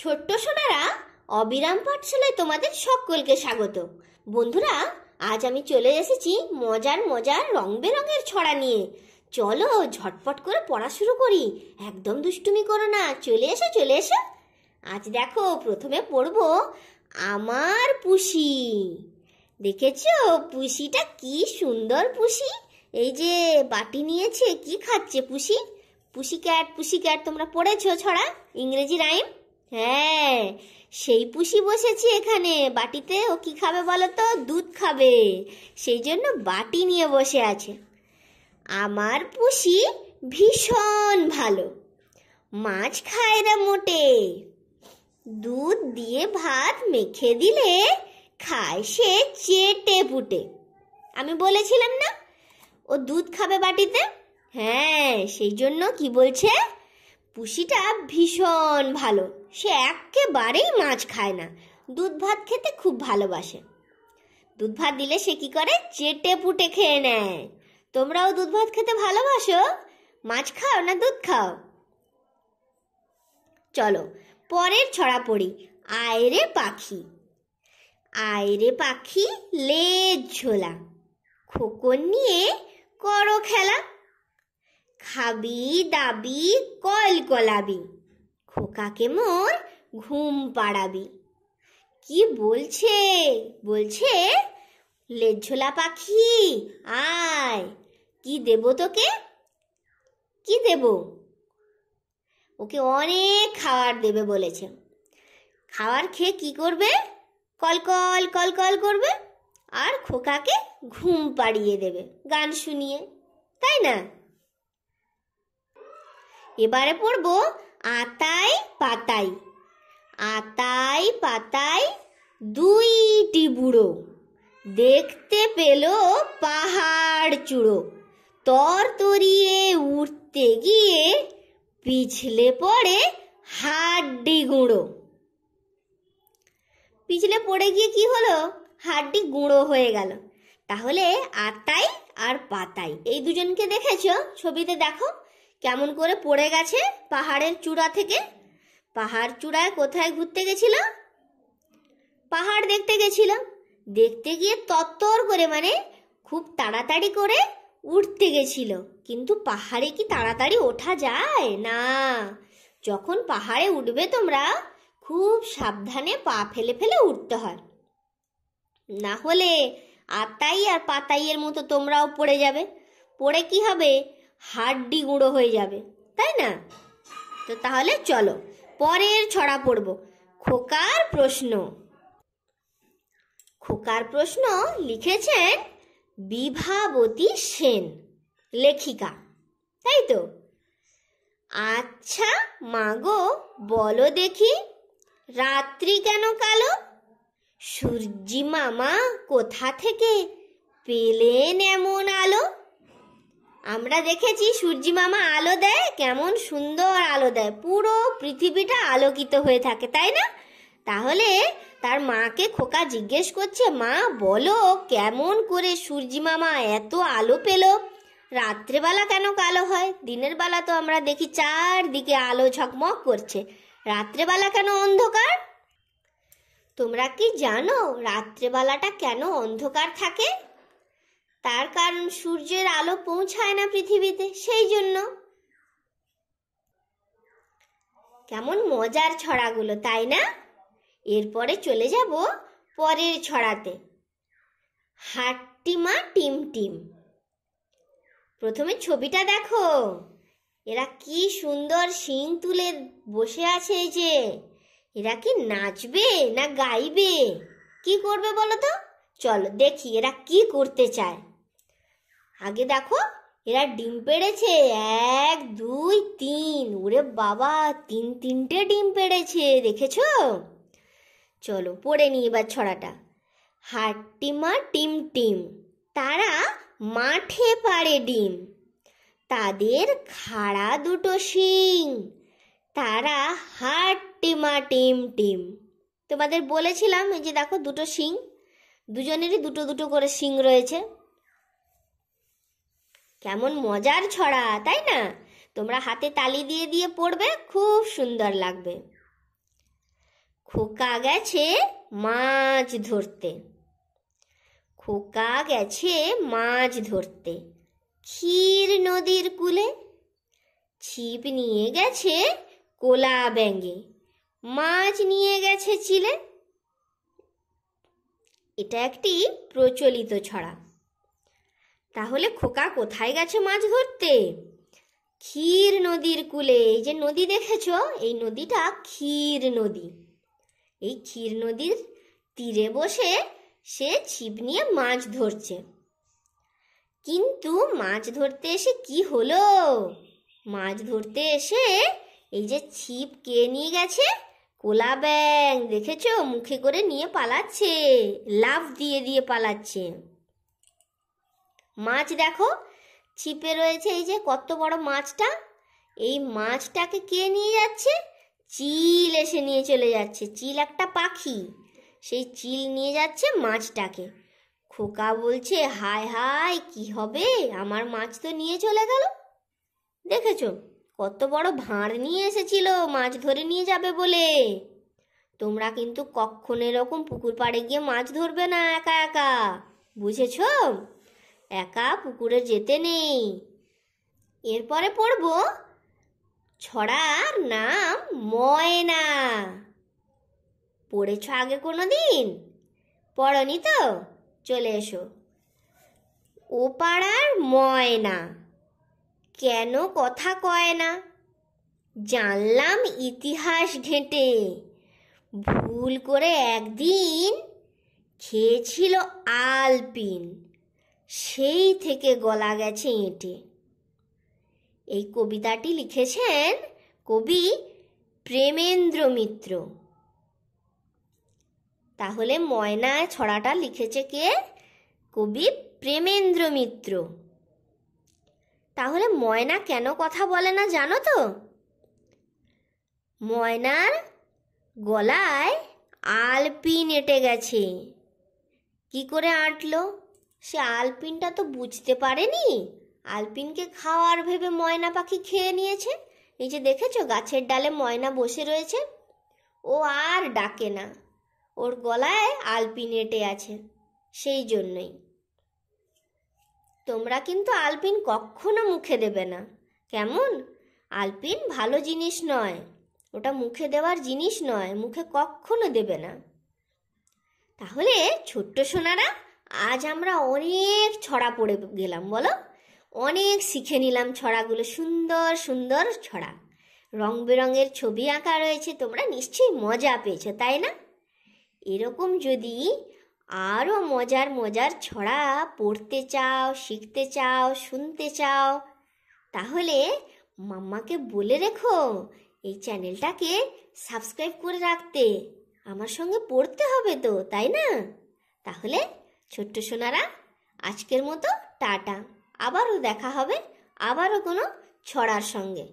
ছোট্ট সোনারা অবিরাম পাঠশালায় তোমাদের সকলকে স্বাগত বন্ধুরা আজ আমি চলে এসেছি মজার মজার রং বেরঙের ছড়া নিয়ে চলো ঝটপট করে পড়া শুরু করি একদম দুষ্টুমি করো না চলে এসো চলে এসো আজ দেখো প্রথমে পড়ব আমার পুষি দেখেছ পুষিটা কি সুন্দর পুষি এই যে বাটি নিয়েছে কি খাচ্ছে পুষি পুষি ক্যাট পুষি ক্যাট তোমরা পড়েছ ছড়া ইংরেজি রাইম হ্যাঁ সেই পুষি বসেছি এখানে বাটিতে ও কি খাবে বলো তো দুধ খাবে সেই জন্য বাটি নিয়ে বসে আছে আমার পুষি ভীষণ ভালো মাছ খায় না মোটে দুধ দিয়ে ভাত মেখে দিলে খায় সে চেটে পুটে আমি বলেছিলাম না ও দুধ খাবে বাটিতে হ্যাঁ সেই জন্য কি বলছে পুষিটা ভীষণ ভালো সে একেবারেই মাছ খায় না দুধ ভাত খেতে খুব ভালোবাসে দুধ ভাত দিলে সে কি করে চেটে পুটে খেয়ে নেয় তোমরাও দুধ ভাত খেতে ভালোবাসো মাছ খাও না দুধ খাও চলো পরের ছড়া পড়ি আয়রে পাখি আয়রে পাখি লেজ ঝোলা খোকন নিয়ে করো খেলা খাবি দাবি কল কলাবি খোকাকে মোর ঘুম পাড়াবি কি বলছে বলছে লেজঝোলা পাখি আয় কি দেব তোকে কি দেব ওকে অনেক খাবার দেবে বলেছে খাবার খেয়ে কি করবে কল কল কল কল করবে আর খোকাকে ঘুম পাড়িয়ে দেবে গান শুনিয়ে তাই না এবারে পড়ব আতাই পাতাই আতাই পাতায় দুইটি বুড়ো দেখতে পেল পাহাড় চূড়ো তর তরিয়ে উঠতে গিয়ে পিছলে পড়ে হাড্ডি গুঁড়ো পিছলে পড়ে গিয়ে কি হলো হাড্ডি গুঁড়ো হয়ে গেল তাহলে আতাই আর পাতাই এই দুজনকে দেখেছ ছবিতে দেখো কেমন করে পড়ে গেছে পাহাড়ের চূড়া থেকে পাহাড় চূড়ায় কোথায় ঘুরতে গেছিলাম পাহাড় দেখতে গেছিলাম দেখতে গিয়ে তত্তর করে মানে খুব তাড়াতাড়ি করে উঠতে গেছিল কিন্তু পাহাড়ে কি তাড়াতাড়ি ওঠা যায় না যখন পাহাড়ে উঠবে তোমরা খুব সাবধানে পা ফেলে ফেলে উঠতে হয় না হলে আতাই আর পাতাইয়ের মতো তোমরাও পড়ে যাবে পড়ে কি হবে হাড্ডি গুঁড়ো হয়ে যাবে তাই না তো তাহলে চলো পরের ছড়া পড়ব খোকার প্রশ্ন খোকার প্রশ্ন লিখেছেন বিভাবতী সেন লেখিকা তাই তো আচ্ছা মাগো বলো দেখি রাত্রি কেন কালো সূর্যি মামা কোথা থেকে পেলেন এমন আলো আমরা দেখেছি সূর্যি মামা আলো দেয় কেমন সুন্দর আলো দেয় পুরো পৃথিবীটা আলোকিত হয়ে থাকে তাই না তাহলে তার মাকে খোকা জিজ্ঞেস করছে মা বলো কেমন করে সূর্যি মামা এত আলো পেল রাত্রেবেলা কেন কালো হয় দিনের বেলা তো আমরা দেখি চারদিকে আলো ঝকমক করছে রাত্রেবেলা কেন অন্ধকার তোমরা কি জানো রাত্রেবেলাটা কেন অন্ধকার থাকে তার কারণ সূর্যের আলো পৌঁছায় না পৃথিবীতে সেই জন্য কেমন মজার ছড়াগুলো তাই না এরপরে চলে যাব পরের ছড়াতে হাট্টিমা টিম টিম প্রথমে ছবিটা দেখো এরা কি সুন্দর শিং তুলে বসে আছে যে এরা কি নাচবে না গাইবে কি করবে বলো তো চলো দেখি এরা কি করতে চায় আগে দেখো এরা ডিম পেড়েছে এক দুই তিন ওরে বাবা তিন তিনটে ডিম পেড়েছে দেখেছ চলো পড়ে নি এবার ছড়াটা হাট্টিমা টিম টিম তারা মাঠে পারে ডিম তাদের খাড়া দুটো শিং তারা হাট্টিমা টিম টিম তোমাদের বলেছিলাম যে দেখো দুটো শিং দুজনেরই দুটো দুটো করে শিং রয়েছে কেমন মজার ছড়া তাই না তোমরা হাতে তালি দিয়ে দিয়ে পড়বে খুব সুন্দর লাগবে খোকা গেছে মাছ ধরতে খোকা গেছে মাছ ধরতে ক্ষীর নদীর কুলে ছিপ নিয়ে গেছে কোলা ব্যাঙ্গে মাছ নিয়ে গেছে চিলে এটা একটি প্রচলিত ছড়া তাহলে খোকা কোথায় গেছে মাছ ধরতে ক্ষীর নদীর কূলে এই যে নদী দেখেছ এই নদীটা ক্ষীর নদী এই ক্ষীর নদীর তীরে বসে সে ছিপ নিয়ে মাছ ধরছে কিন্তু মাছ ধরতে এসে কি হলো মাছ ধরতে এসে এই যে ছিপ কে নিয়ে গেছে কোলা ব্যাং দেখেছ মুখে করে নিয়ে পালাচ্ছে লাভ দিয়ে দিয়ে পালাচ্ছে মাছ দেখো ছিপে রয়েছে এই যে কত বড় মাছটা এই মাছটাকে কে নিয়ে যাচ্ছে চিল এসে নিয়ে চলে যাচ্ছে চিল একটা পাখি সেই চিল নিয়ে যাচ্ছে মাছটাকে খোকা বলছে হায় হায় কি হবে আমার মাছ তো নিয়ে চলে গেল দেখেছো কত বড় ভাঁড় নিয়ে এসেছিল মাছ ধরে নিয়ে যাবে বলে তোমরা কিন্তু কক্ষণ এরকম পুকুর পাড়ে গিয়ে মাছ ধরবে না একা একা বুঝেছো একা পুকুরে যেতে নেই এরপরে পড়ব ছড়ার নাম ময়না পড়েছ আগে কোনো দিন পড়নি তো চলে এসো ও পাড়ার ময়না কেন কথা কয় না জানলাম ইতিহাস ঘেঁটে ভুল করে একদিন খেয়েছিল আলপিন সেই থেকে গলা গেছে এঁটে এই কবিতাটি লিখেছেন কবি প্রেমেন্দ্র মিত্র তাহলে ময়নায় ছড়াটা লিখেছে কে কবি প্রেমেন্দ্র মিত্র তাহলে ময়না কেন কথা বলে না জানো তো ময়নার গলায় আলপি নেটে গেছে কি করে আঁটলো সে আলপিনটা তো বুঝতে পারেনি আলপিনকে খাওয়ার ভেবে ময়না পাখি খেয়ে নিয়েছে এই যে দেখেছো গাছের ডালে ময়না বসে রয়েছে ও আর ডাকে না ওর গলায় আলপিন এটে আছে সেই জন্যই তোমরা কিন্তু আলপিন কখনো মুখে দেবে না কেমন আলপিন ভালো জিনিস নয় ওটা মুখে দেওয়ার জিনিস নয় মুখে কখনো দেবে না তাহলে ছোট্ট সোনারা আজ আমরা অনেক ছড়া পড়ে গেলাম বলো অনেক শিখে নিলাম ছড়াগুলো সুন্দর সুন্দর ছড়া রং বেরঙের ছবি আঁকা রয়েছে তোমরা নিশ্চয়ই মজা পেয়েছো তাই না এরকম যদি আরও মজার মজার ছড়া পড়তে চাও শিখতে চাও শুনতে চাও তাহলে মাম্মাকে বলে রেখো এই চ্যানেলটাকে সাবস্ক্রাইব করে রাখতে আমার সঙ্গে পড়তে হবে তো তাই না তাহলে ছোট্ট সোনারা আজকের মতো টাটা আবারও দেখা হবে আবারও কোনো ছড়ার সঙ্গে